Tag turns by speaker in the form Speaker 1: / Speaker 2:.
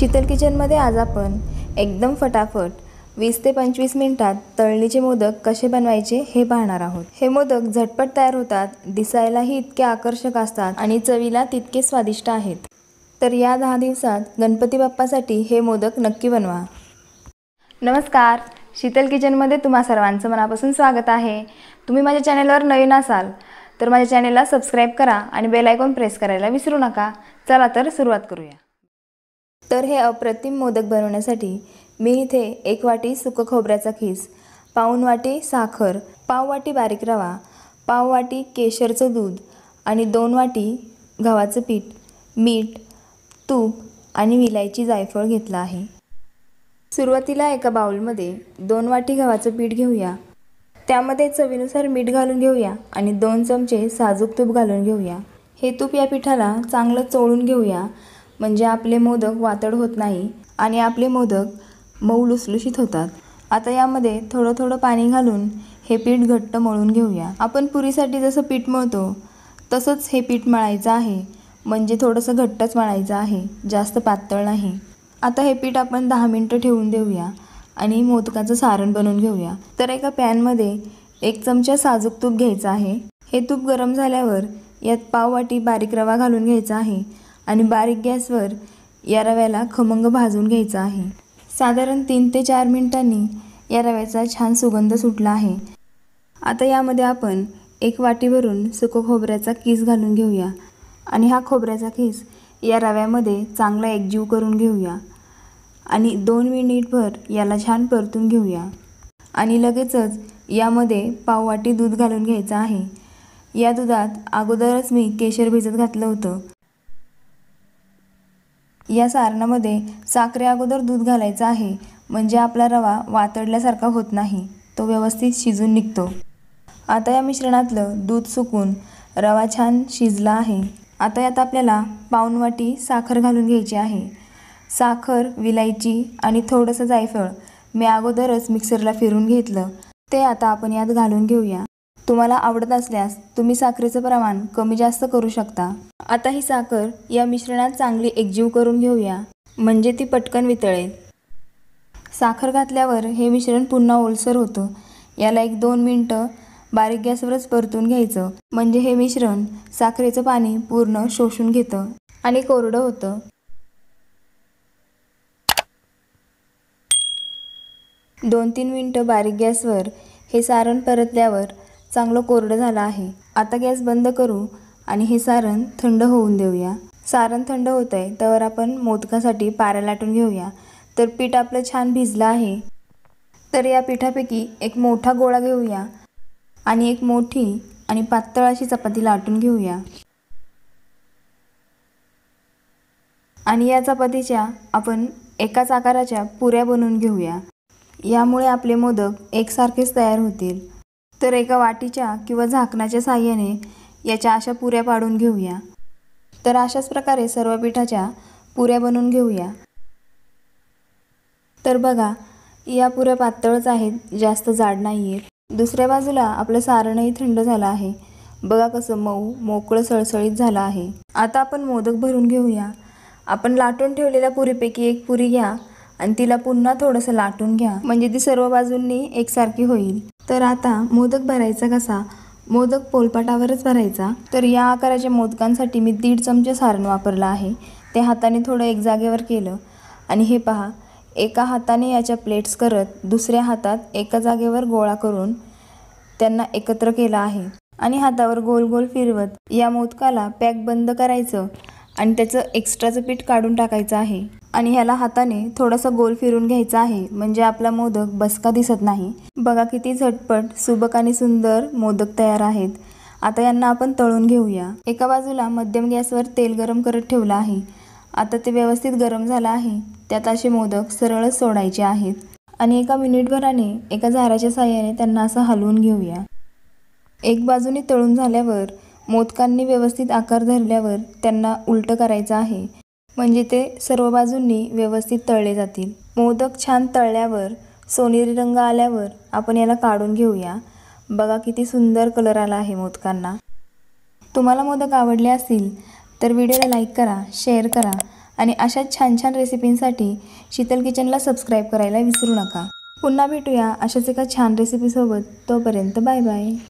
Speaker 1: शीतल किचनमध्ये आज आपण एकदम फटाफट वीस ते पंचवीस मिनटात तळणीचे मोदक कसे बनवायचे हे पाहणार आहोत हे मोदक झटपट तयार होतात दिसायलाही इतके आकर्षक असतात आणि चवीला तितके स्वादिष्ट आहेत तर या दहा दिवसात गणपती बाप्पासाठी हे मोदक नक्की बनवा नमस्कार शीतल किचनमध्ये तुम्हा सर्वांचं मनापासून स्वागत आहे तुम्ही माझ्या चॅनेलवर नवीन असाल तर माझ्या चॅनेलला सबस्क्राईब करा आणि बेल आयकॉन प्रेस करायला विसरू नका चला तर सुरुवात करूया तर हे अप्रतिम मोदक बनवण्यासाठी मी इथे एक वाटी सुक खोबऱ्याचा खीस पाऊन वाटी साखर पाव वाटी बारीक रवा पाव वाटी केशरचं दूध आणि दोन वाटी गव्हाचं पीठ मीठ तूप आणि विलायची जायफळ घेतला आहे सुरुवातीला एका बाउलमध्ये दोन वाटी गव्हाचं पीठ घेऊया त्यामध्ये चवीनुसार मीठ घालून घेऊया आणि दोन चमचे साजूक तूप घालून घेऊया हे तूप या पिठाला चांगलं चोळून घेऊया म्हणजे आपले मोदक वातड होत नाही आणि आपले मोदक मऊ लुसलुशीत होतात आता यामध्ये थोडं थोडं पाणी घालून हे पीठ घट्ट मळून घेऊया आपण पुरीसाठी जसं पीठ मळतो तसंच हे पीठ मळायचं आहे म्हणजे थोडंसं घट्टच मळायचं आहे जास्त पातळ नाही आता हे पीठ आपण दहा मिनटं ठेवून देऊया आणि मोदकाचं सारण बनवून घेऊया तर एका पॅनमध्ये एक चमचा साजूक तूप घ्यायचं आहे हे तूप गरम झाल्यावर यात पाववाटी वाटी बारीक रवा घालून घ्यायचा आहे आणि बारीक गॅसवर या रव्याला खमंग भाजून घ्यायचा आहे साधारण तीन ते चार मिनिटांनी या रव्याचा छान सुगंध सुटला आहे आता यामध्ये आपण एक वाटी भरून सुको खोबऱ्याचा किस घालून घेऊया आणि हा खोबऱ्याचा किस या रव्यामध्ये चांगला एकजीव करून घेऊया आणि दोन मिनिटभर याला छान परतून घेऊया आणि लगेचच यामध्ये पाव वाटी दूध घालून घ्यायचं आहे या दुधात अगोदरच मी केशर भिजत घातलं होतं या सारणामध्ये साखरे अगोदर दूध घालायचं आहे म्हणजे आपला रवा वातडल्यासारखा होत नाही तो व्यवस्थित शिजून निघतो आता या मिश्रणातलं दूध सुकून रवा छान शिजला आहे आता यात आपल्याला वाटी साखर घालून घ्यायची आहे साखर विलायची आणि थोडंसं जायफळ मी अगोदरच मिक्सरला फिरून घेतलं ते आता आपण यात घालून घेऊया तुम्हाला आवडत असल्यास तुम्ही साखरेचं प्रमाण कमी जास्त करू शकता आता ही साखर या मिश्रणात चांगली एकजीव करून घेऊया म्हणजे ती पटकन वितळेल साखर घातल्यावर हे मिश्रण पुन्हा ओलसर होतं याला एक दोन मिनटं बारीक गॅसवरच परतून घ्यायचं म्हणजे हे मिश्रण साखरेचं पाणी पूर्ण शोषून घेतं आणि कोरडं होतं दोन तीन मिनटं बारीक गॅसवर हे सारण परतल्यावर चांगलं कोरडं झालं आहे आता गॅस बंद करू आणि हे सारण थंड होऊन देऊया सारण थंड होत आहे त्यावर आपण मोदकासाठी पारा लाटून घेऊया तर पीठ आपलं छान भिजलं आहे तर या पिठापैकी एक मोठा गोळा घेऊया आणि एक मोठी आणि पातळ अशी चपाती लाटून घेऊया आणि या चपातीच्या आपण एकाच आकाराच्या पुऱ्या बनवून घेऊया यामुळे आपले मोदक एकसारखेच तयार होतील तर एका वाटीच्या किंवा झाकणाच्या साह्याने याच्या अशा पुऱ्या पाडून घेऊया तर अशाच प्रकारे सर्व पिठाच्या पुऱ्या बनवून घेऊया तर बघा या पुऱ्या पातळच आहेत जास्त जाड नाही आहेत दुसऱ्या बाजूला आपलं सारणही थंड झालं आहे बघा कसं मऊ मोकळं सळसळीत झालं आहे आता आपण मोदक भरून घेऊया आपण लाटून ठेवलेल्या पुरीपैकी एक पुरी घ्या आणि तिला पुन्हा थोडंसं लाटून घ्या म्हणजे ती सर्व बाजूंनी एकसारखी होईल तर आता मोदक भरायचा कसा मोदक पोलपाटावरच भरायचा तर या आकाराच्या मोदकांसाठी मी दीड चमचे सारण वापरला आहे ते हाताने थोडं एक जागेवर केलं आणि हे पहा एका हाताने याच्या प्लेट्स करत दुसऱ्या हातात एका जागेवर गोळा करून त्यांना एकत्र केला आहे आणि हातावर गोल गोल फिरवत या मोदकाला पॅक बंद करायचं आणि त्याचं एक्स्ट्राचं पीठ काढून टाकायचं आहे आणि ह्याला हाताने थोडासा गोल फिरून घ्यायचा आहे म्हणजे आपला मोदक बसका दिसत नाही बघा किती झटपट सुबक आणि सुंदर मोदक तयार आहेत आता यांना आपण तळून घेऊया एका बाजूला मध्यम गॅसवर तेल गरम करत ठेवलं आहे आता ते व्यवस्थित गरम झालं आहे त्यात असे मोदक सरळच सोडायचे आहेत आणि एका मिनिटभराने एका झाराच्या साह्याने त्यांना असं हलवून घेऊया एक बाजूने तळून झाल्यावर मोदकांनी व्यवस्थित आकार धरल्यावर त्यांना उलटं करायचं आहे म्हणजे ते सर्व बाजूंनी व्यवस्थित तळले जातील मोदक छान तळल्यावर सोनेरी रंग आल्यावर आपण याला काढून घेऊया बघा किती सुंदर कलर आला आहे मोदकांना तुम्हाला मोदक आवडले असतील तर व्हिडिओला लाईक करा शेअर करा आणि अशाच छान छान रेसिपींसाठी शीतल किचनला सबस्क्राईब करायला विसरू नका पुन्हा भेटूया अशाच एका छान रेसिपीसोबत तोपर्यंत बाय बाय